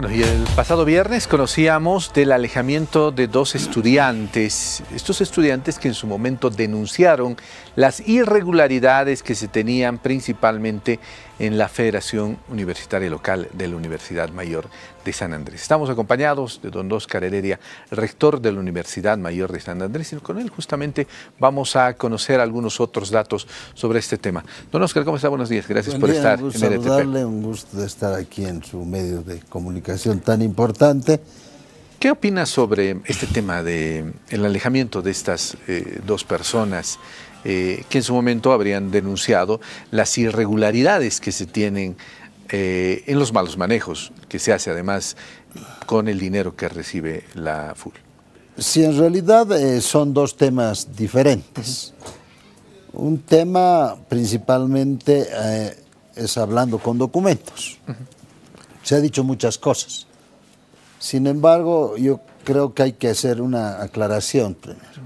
Bueno, y el pasado viernes conocíamos del alejamiento de dos estudiantes, estos estudiantes que en su momento denunciaron las irregularidades que se tenían principalmente en la Federación Universitaria Local de la Universidad Mayor San Andrés. Estamos acompañados de don Oscar Heredia, rector de la Universidad Mayor de San Andrés, y con él justamente vamos a conocer algunos otros datos sobre este tema. Don Oscar, ¿cómo está? Buenos días, gracias por estar un gusto en e saludarle, Un gusto estar aquí en su medio de comunicación tan importante. ¿Qué opinas sobre este tema del alejamiento de estas eh, dos personas? Eh, que en su momento habrían denunciado las irregularidades que se tienen eh, en los malos manejos que se hace además con el dinero que recibe la FUL. si en realidad eh, son dos temas diferentes. Un tema principalmente eh, es hablando con documentos. Se ha dicho muchas cosas. Sin embargo, yo creo que hay que hacer una aclaración primero.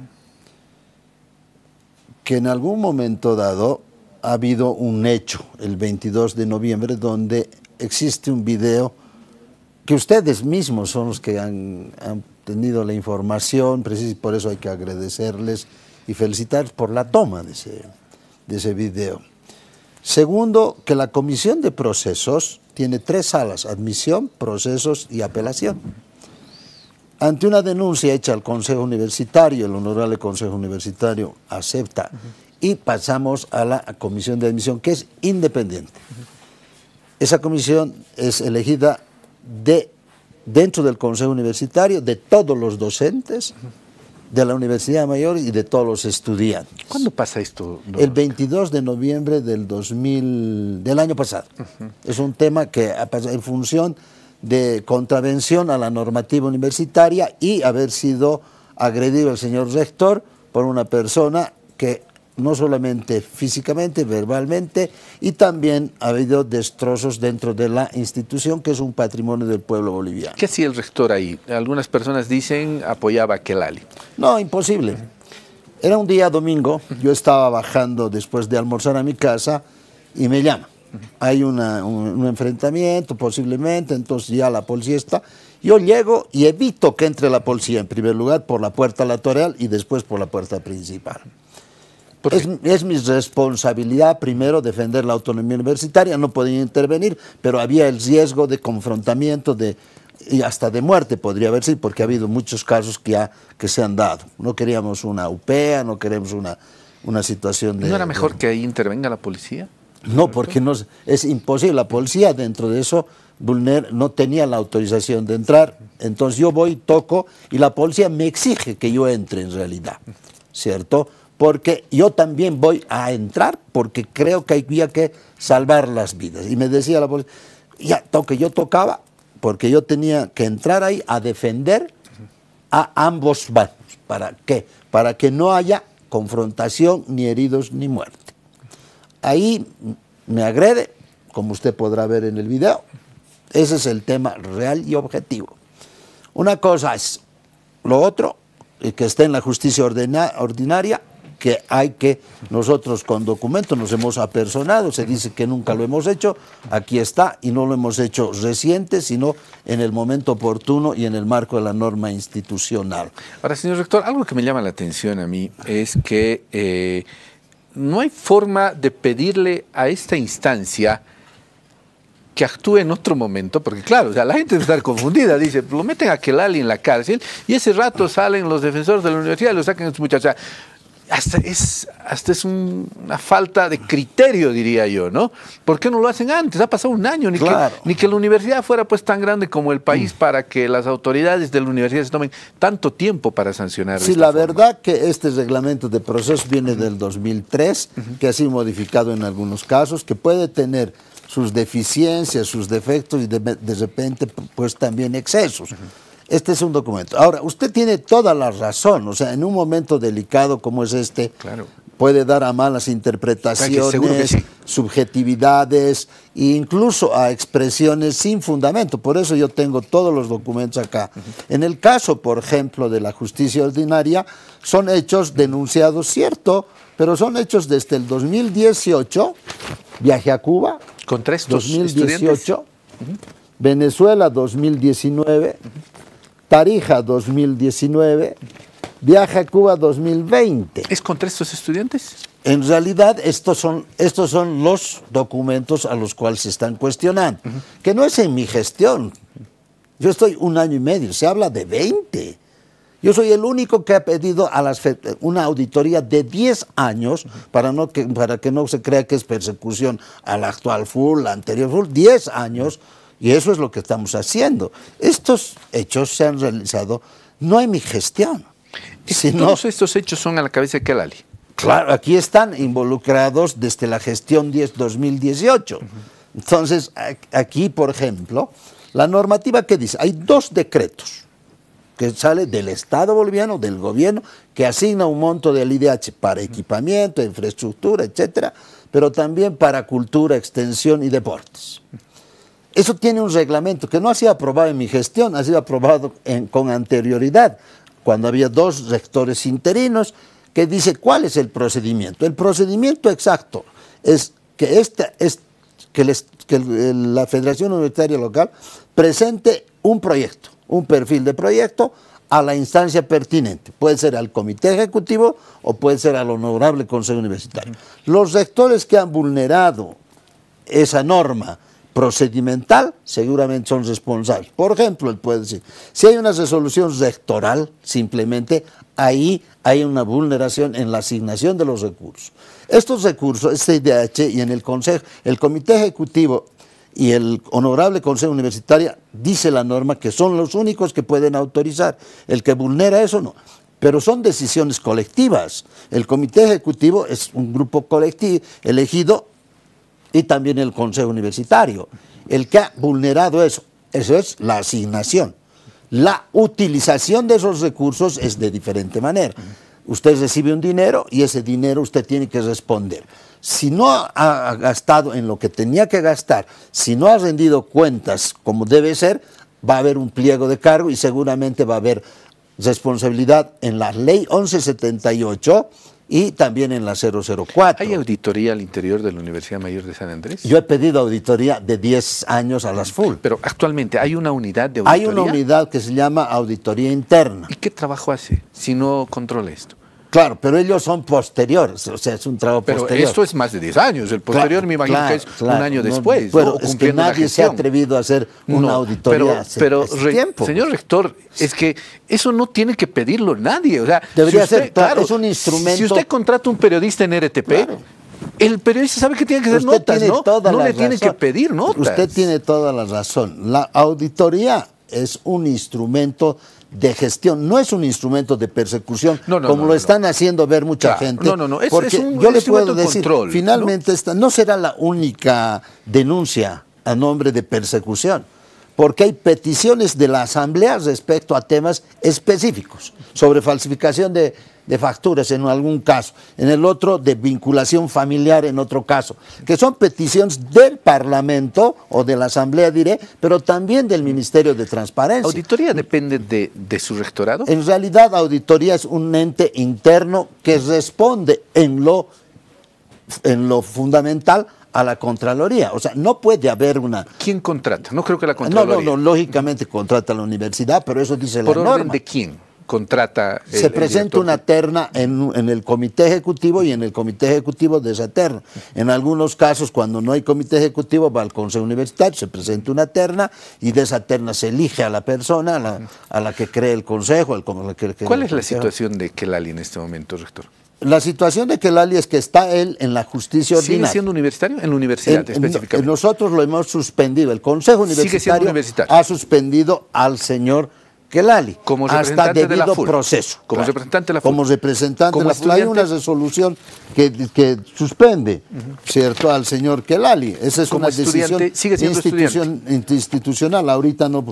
Que en algún momento dado ha habido un hecho el 22 de noviembre donde existe un video que ustedes mismos son los que han, tenido la información, precisamente por eso hay que agradecerles y felicitarles por la toma de ese, de ese video. Segundo, que la comisión de procesos tiene tres salas, admisión, procesos y apelación. Ante una denuncia hecha al Consejo Universitario, el honorable Consejo Universitario acepta y pasamos a la comisión de admisión, que es independiente. Esa comisión es elegida de, dentro del Consejo Universitario de todos los docentes de la Universidad Mayor y de todos los estudiantes. ¿Cuándo pasa esto? El 22 de noviembre del 2000, del año pasado. Es un tema que en función de contravención a la normativa universitaria y haber sido agredido el señor rector por una persona que no solamente físicamente, verbalmente, y también ha habido destrozos dentro de la institución, que es un patrimonio del pueblo boliviano. ¿Qué hacía el rector ahí? Algunas personas dicen apoyaba a Kelali. No, imposible. Era un día domingo, yo estaba bajando después de almorzar a mi casa y me llama. Hay un, un enfrentamiento posiblemente, entonces ya la policía está. Yo llego y evito que entre la policía en primer lugar por la puerta lateral y después por la puerta principal. Es, mi responsabilidad primero defender la autonomía universitaria, no podía intervenir, pero había el riesgo de confrontamiento de y hasta de muerte podría haber sido, porque ha habido muchos casos que, se han dado. No queríamos una UPEA, no queremos una, una situación de... ¿No era mejor que ahí intervenga la policía? No, porque es imposible. La policía dentro de eso, no tenía la autorización de entrar. Entonces yo voy, toco y la policía me exige que yo entre en realidad, ¿cierto? porque yo también voy a entrar porque creo que había que salvar las vidas. Y me decía la policía, ya, toque, yo tocaba porque yo tenía que entrar ahí a defender a ambos bandos. ¿Para qué? Para que no haya confrontación, ni heridos, ni muerte. Ahí me agrede, como usted podrá ver en el video. Ese es el tema real y objetivo. Una cosa es lo otro, eh, que esté en la justicia ordinaria, que hay que, nosotros con documentos nos hemos apersonado, se dice que nunca lo hemos hecho, aquí está y no lo hemos hecho reciente, sino en el momento oportuno y en el marco de la norma institucional. Ahora, señor rector, algo que me llama la atención a mí es que eh, no hay forma de pedirle a esta instancia que actúe en otro momento, porque claro, o sea, la gente debe estar confundida, dice, lo meten a ali en la cárcel y ese rato salen los defensores de la universidad y lo sacan a estos muchachos hasta es, hasta es una falta de criterio, diría yo, ¿no? ¿Por qué no lo hacen antes? Ha pasado un año, ni, que, ni que la universidad fuera pues tan grande como el país mm. para que las autoridades de la universidad se tomen tanto tiempo para sancionar. Sí, la verdad que este reglamento de proceso viene del 2003, que ha sido modificado en algunos casos, que puede tener sus deficiencias, sus defectos y de, repente pues también excesos. Este es un documento. Ahora, usted tiene toda la razón, o sea, en un momento delicado como es este, puede dar a malas interpretaciones, subjetividades, e incluso a expresiones sin fundamento. Por eso yo tengo todos los documentos acá. En el caso, por ejemplo, de la justicia ordinaria, son hechos denunciados, cierto, pero son hechos desde el 2018. Viaje a Cuba. Con tres 2018. Venezuela 2019. Tarija 2019, viaja a Cuba 2020. ¿Es contra estos estudiantes? En realidad, estos son, estos son los documentos a los cuales se están cuestionando, que no es en mi gestión. Yo estoy un año y medio, se habla de 20. Yo soy el único que ha pedido a las una auditoría de 10 años para, no que, para que no se crea que es persecución al actual full, la anterior full, 10 años. Y eso es lo que estamos haciendo. Estos hechos se han realizado, no hay mi gestión. Sino, Todos estos hechos son a la cabeza de Kelali. Claro, aquí están involucrados desde la gestión 10-2018. Entonces, aquí, por ejemplo, la normativa que dice, hay dos decretos que sale del Estado boliviano, del gobierno, que asigna un monto del IDH para equipamiento, infraestructura, etcétera, pero también para cultura, extensión y deportes. Eso tiene un reglamento que no ha sido aprobado en mi gestión, ha sido aprobado con anterioridad, cuando había dos rectores interinos, que dice cuál es el procedimiento. El procedimiento exacto es que, esta, es, que la Federación Universitaria Local presente un proyecto, un perfil de proyecto a la instancia pertinente. Puede ser al comité ejecutivo o puede ser al honorable consejo universitario. Los rectores que han vulnerado esa norma, procedimental, seguramente son responsables. Por ejemplo, él puede decir, si hay una resolución rectoral, simplemente ahí hay una vulneración en la asignación de los recursos. Estos recursos, este IDH y en el Consejo, el Comité Ejecutivo y el Honorable Consejo Universitario dice la norma que son los únicos que pueden autorizar. El que vulnera eso no pero son decisiones colectivas. El comité ejecutivo es un grupo colectivo elegido y también el Consejo Universitario. El que ha vulnerado eso, eso es la asignación. La utilización de esos recursos es de diferente manera. Usted recibe un dinero y ese dinero usted tiene que responder. Si no ha gastado en lo que tenía que gastar, si no ha rendido cuentas como debe ser, va a haber un pliego de cargo y seguramente va a haber responsabilidad en la ley 1178 y también en la 004. ¿Hay auditoría al interior de la Universidad Mayor de San Andrés? Yo he pedido auditoría de 10 años a las mm, full. Pero actualmente hay una unidad de auditoría. Hay una unidad que se llama auditoría interna. ¿Y qué trabajo hace si no controla esto? Claro, pero ellos son posteriores, o sea, es un trabajo posterior. Pero esto es más de 10 años, el posterior me imagino que es un año después. es que nadie se ha atrevido a hacer una auditoría pero, Señor rector, es que eso no tiene que pedirlo nadie, o sea, Debería ser, claro, es un instrumento. Si usted contrata un periodista en RTP, el periodista sabe que tiene que hacer notas, ¿no? no le tiene que pedir notas. Usted tiene toda la razón. La auditoría es un instrumento de gestión, no es un instrumento de persecución, como lo están haciendo ver mucha gente. No, no, no, porque yo le puedo decir, finalmente esta no será la única denuncia a nombre de persecución, porque hay peticiones de la Asamblea respecto a temas específicos sobre falsificación de de facturas en algún caso, en el otro de vinculación familiar en otro caso, que son peticiones del Parlamento o de la Asamblea, diré, pero también del Ministerio de Transparencia. ¿Auditoría depende de, su rectorado? En realidad, auditoría es un ente interno que responde en lo, en lo fundamental a la Contraloría. O sea, no puede haber una. ¿Quién contrata? No creo que la Contraloría. No, no, lógicamente contrata la universidad, pero eso dice la ¿Por orden de quién? se presenta una terna en, el comité ejecutivo y en el comité ejecutivo de esa terna. En algunos casos, cuando no hay comité ejecutivo, va al consejo universitario, se presenta una terna y de esa terna se elige a la persona a la, que cree el consejo. El, ¿Cuál es la situación de Kelali en este momento, rector? La situación de Kelali es que está él en la justicia ordinaria. ¿Sigue siendo universitario? En la universidad, específicamente. Nosotros lo hemos suspendido. El Consejo Universitario, universitario. ha suspendido al señor Kelali como hasta debido proceso. Como representante de la Como representante de la FUL. Hay una resolución que, suspende, ¿cierto?, al señor Kelali. Esa es una decisión institucional. Ahorita no.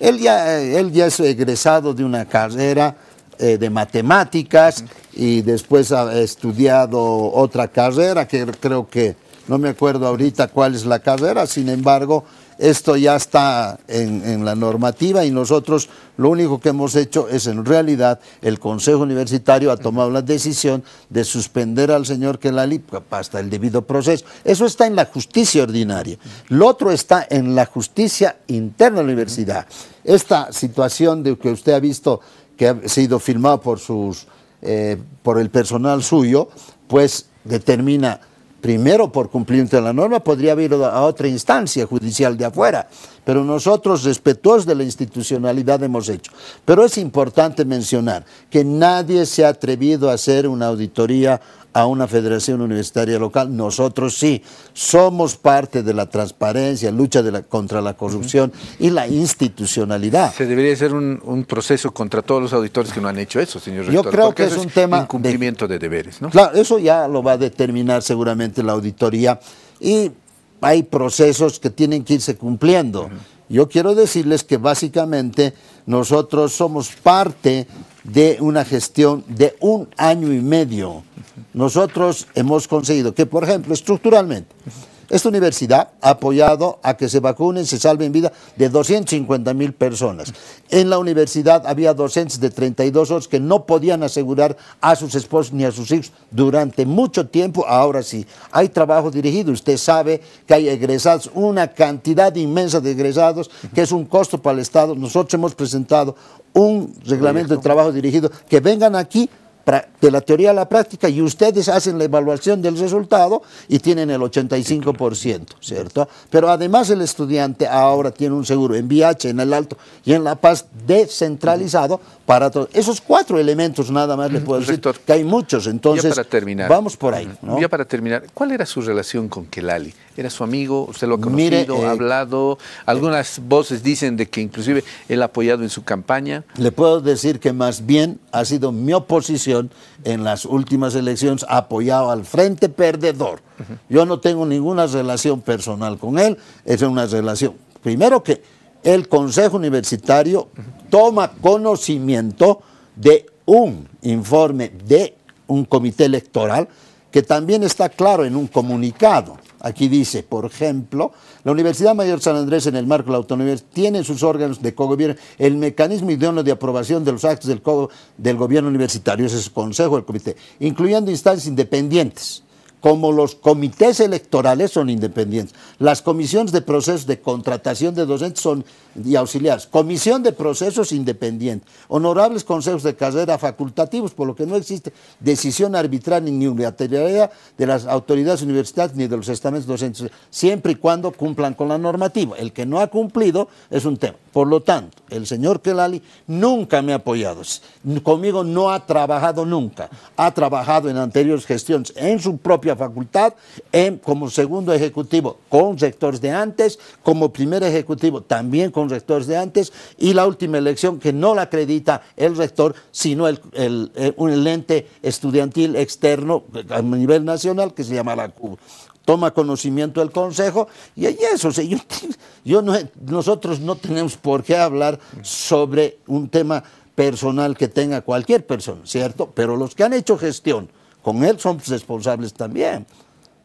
Él ya, eh, él ya es egresado de una carrera eh, de matemáticas y después ha estudiado otra carrera que creo que. No me acuerdo ahorita cuál es la carrera, sin embargo, esto ya está en, la normativa y nosotros lo único que hemos hecho es en realidad el Consejo Universitario ha tomado la decisión de suspender al señor Kelali hasta el debido proceso. Eso está en la justicia ordinaria. Lo otro está en la justicia interna de la universidad. Esta situación de que usted ha visto que ha sido firmada por, sus, eh, por el personal suyo, pues determina primero por cumplimiento de la norma, podría haber a otra instancia judicial de afuera, pero nosotros respetuosos de la institucionalidad hemos hecho. Pero es importante mencionar que nadie se ha atrevido a hacer una auditoría a una federación universitaria local. Nosotros sí, somos parte de la transparencia, lucha contra la corrupción y la institucionalidad. Se debería hacer un, proceso contra todos los auditores que no han hecho eso, señor Yo creo que es un tema... Incumplimiento de, de, deberes, ¿no? Claro, eso ya lo va a determinar seguramente la auditoría y hay procesos que tienen que irse cumpliendo. Yo quiero decirles que básicamente nosotros somos parte de una gestión de un año y medio. Nosotros hemos conseguido que, por ejemplo, estructuralmente, esta universidad ha apoyado a que se vacunen, se salven vida de 250 mil personas. En la universidad había docentes de 32 horas que no podían asegurar a sus esposos ni a sus hijos durante mucho tiempo. Ahora sí, hay trabajo dirigido. Usted sabe que hay egresados, una cantidad inmensa de egresados, que es un costo para el Estado. Nosotros hemos presentado un reglamento de trabajo dirigido que vengan aquí de la teoría a la práctica y ustedes hacen la evaluación del resultado y tienen el 85%, ¿cierto? Pero además el estudiante ahora tiene un seguro en VIH, en el Alto y en La Paz descentralizado para todos. Esos cuatro elementos nada más le puedo decir, que hay muchos, entonces terminar, vamos por ahí. Ya para terminar, ¿cuál era su relación con Kelali? era su amigo, usted lo ha conocido, ha eh, hablado. Algunas voces dicen de que inclusive él ha apoyado en su campaña. Le puedo decir que más bien ha sido mi oposición en las últimas elecciones apoyado al Frente Perdedor. Yo no tengo ninguna relación personal con él, es una relación. Primero que el Consejo Universitario toma conocimiento de un informe de un comité electoral que también está claro en un comunicado. Aquí dice, por ejemplo, la Universidad Mayor San Andrés, en el marco de la autonomía, tiene en sus órganos de cogobierno el mecanismo idóneo de aprobación de los actos del, del gobierno universitario, ese es el Consejo del Comité, incluyendo instancias independientes como los comités electorales son independientes, las comisiones de procesos de contratación de docentes son y auxiliares, comisión de procesos independiente, honorables consejos de carrera facultativos, por lo que no existe decisión arbitraria ni unilateralidad de las autoridades universitarias ni de los estamentos docentes, siempre y cuando cumplan con la normativa. El que no ha cumplido es un tema. Por lo tanto, el señor Kelali nunca me ha apoyado, conmigo no ha trabajado nunca, ha trabajado en anteriores gestiones en su propia facultad en, como segundo ejecutivo con rectores de antes, como primer ejecutivo también con rectores de antes y la última elección que no la acredita el rector, sino el, el, eh, ente estudiantil externo eh, a nivel nacional que se llama la toma conocimiento del Consejo y eso, yo, yo no, nosotros no tenemos por qué hablar sobre un tema personal que tenga cualquier persona, ¿cierto? Pero los que han hecho gestión, con él son responsables también.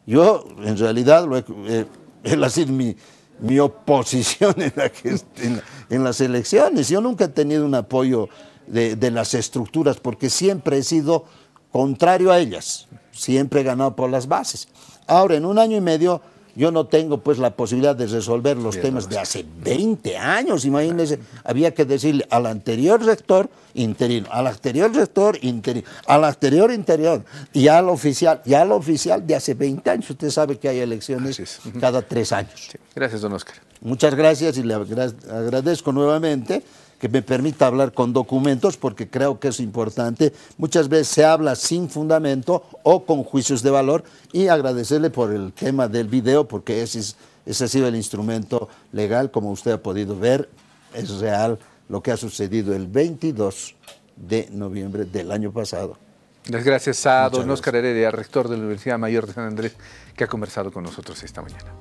Yo, en realidad, lo he, eh, sido mi, oposición en, la las elecciones. Yo nunca he tenido un apoyo de, de, las estructuras porque siempre he sido contrario a ellas, siempre he ganado por las bases. Ahora, en un año y medio yo no tengo pues la posibilidad de resolver los temas de hace 20 años, imagínense. Había que decirle al anterior rector interino, al anterior rector interino, al anterior interior y al oficial, y al oficial de hace 20 años. Usted sabe que hay elecciones cada tres años. Gracias, don Oscar. Muchas gracias y le agradezco nuevamente que me permita hablar con documentos, porque creo que es importante. Muchas veces se habla sin fundamento o con juicios de valor y agradecerle por el tema del video, porque ese, es, ese ha sido el instrumento legal, como usted ha podido ver, es real lo que ha sucedido el 22 de noviembre del año pasado. Las gracias a don Oscar Heredia, rector de la Universidad Mayor de San Andrés, que ha conversado con nosotros esta mañana.